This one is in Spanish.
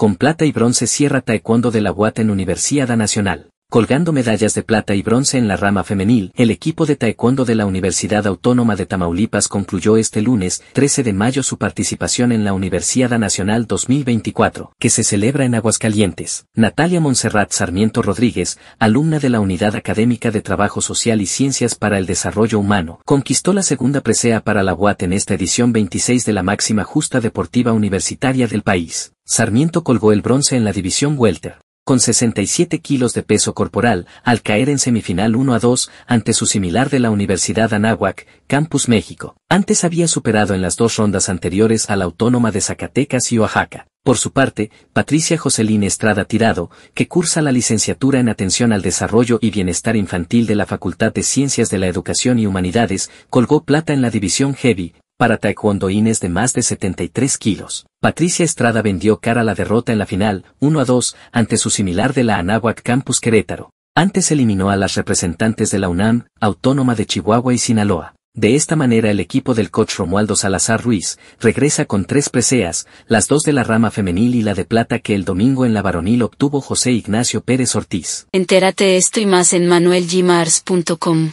Con plata y bronce cierra taekwondo de la UAT en Universidad Nacional. Colgando medallas de plata y bronce en la rama femenil, el equipo de taekwondo de la Universidad Autónoma de Tamaulipas concluyó este lunes, 13 de mayo, su participación en la Universidad Nacional 2024, que se celebra en Aguascalientes. Natalia Monserrat Sarmiento Rodríguez, alumna de la Unidad Académica de Trabajo Social y Ciencias para el Desarrollo Humano, conquistó la segunda presea para la UAT en esta edición 26 de la máxima justa deportiva universitaria del país. Sarmiento colgó el bronce en la división welter, con 67 kilos de peso corporal, al caer en semifinal 1 a 2 ante su similar de la Universidad Anáhuac, Campus México. Antes había superado en las dos rondas anteriores a la Autónoma de Zacatecas y Oaxaca. Por su parte, Patricia Joselín Estrada Tirado, que cursa la licenciatura en Atención al Desarrollo y Bienestar Infantil de la Facultad de Ciencias de la Educación y Humanidades, colgó plata en la división Heavy, para taekwondoines de más de 73 kilos. Patricia Estrada vendió cara a la derrota en la final, 1 a 2, ante su similar de la Anáhuac Campus Querétaro. Antes eliminó a las representantes de la UNAM, Autónoma de Chihuahua y Sinaloa. De esta manera el equipo del coach Romualdo Salazar Ruiz regresa con tres preseas, las dos de la rama femenil y la de plata que el domingo en la varonil obtuvo José Ignacio Pérez Ortiz. Entérate esto y más en manuelgimars.com.